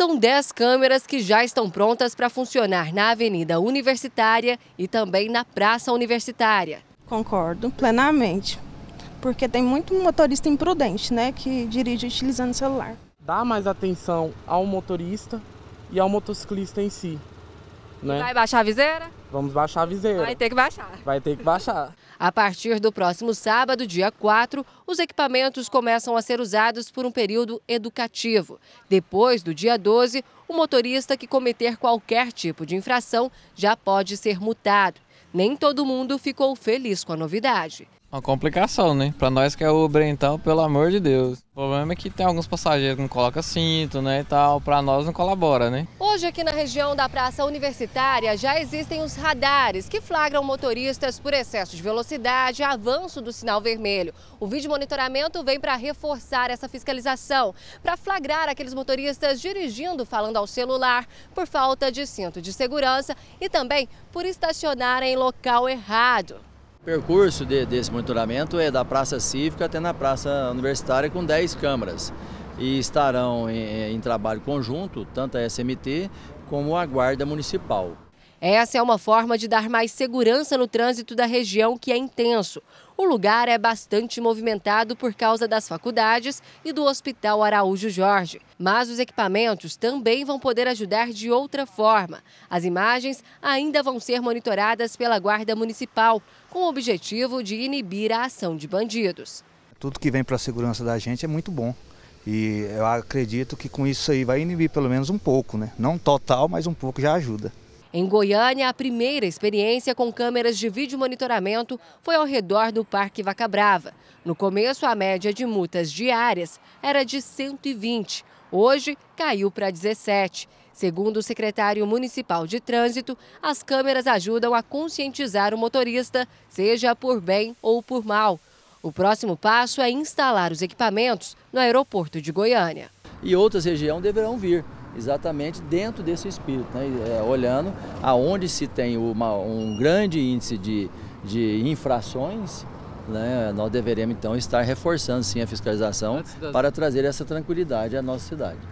São 10 câmeras que já estão prontas para funcionar na Avenida Universitária e também na Praça Universitária. Concordo plenamente, porque tem muito motorista imprudente né, que dirige utilizando o celular. Dá mais atenção ao motorista e ao motociclista em si. Né? Vai baixar a viseira? Vamos baixar a viseira. Vai ter que baixar. Vai ter que baixar. a partir do próximo sábado, dia 4, os equipamentos começam a ser usados por um período educativo. Depois do dia 12, o motorista que cometer qualquer tipo de infração já pode ser multado. Nem todo mundo ficou feliz com a novidade. Uma complicação, né? Pra nós que é Uber, então, pelo amor de Deus. O problema é que tem alguns passageiros que não colocam cinto, né, e tal. Pra nós não colabora, né? Hoje, aqui na região da Praça Universitária, já existem os radares que flagram motoristas por excesso de velocidade e avanço do sinal vermelho. O vídeo monitoramento vem para reforçar essa fiscalização, para flagrar aqueles motoristas dirigindo falando ao celular por falta de cinto de segurança e também por estacionar em local errado. O percurso de, desse monitoramento é da Praça Cívica até na Praça Universitária com 10 câmaras e estarão em, em trabalho conjunto, tanto a SMT como a Guarda Municipal. Essa é uma forma de dar mais segurança no trânsito da região que é intenso. O lugar é bastante movimentado por causa das faculdades e do Hospital Araújo Jorge. Mas os equipamentos também vão poder ajudar de outra forma. As imagens ainda vão ser monitoradas pela Guarda Municipal, com o objetivo de inibir a ação de bandidos. Tudo que vem para a segurança da gente é muito bom. E eu acredito que com isso aí vai inibir pelo menos um pouco, né? Não total, mas um pouco já ajuda. Em Goiânia, a primeira experiência com câmeras de vídeo monitoramento foi ao redor do Parque Vaca Brava. No começo, a média de multas diárias era de 120. Hoje, caiu para 17. Segundo o secretário municipal de trânsito, as câmeras ajudam a conscientizar o motorista, seja por bem ou por mal. O próximo passo é instalar os equipamentos no aeroporto de Goiânia. E outras regiões deverão vir exatamente dentro desse espírito, né? é, olhando aonde se tem uma, um grande índice de, de infrações, né? nós deveremos então estar reforçando sim a fiscalização para trazer essa tranquilidade à nossa cidade.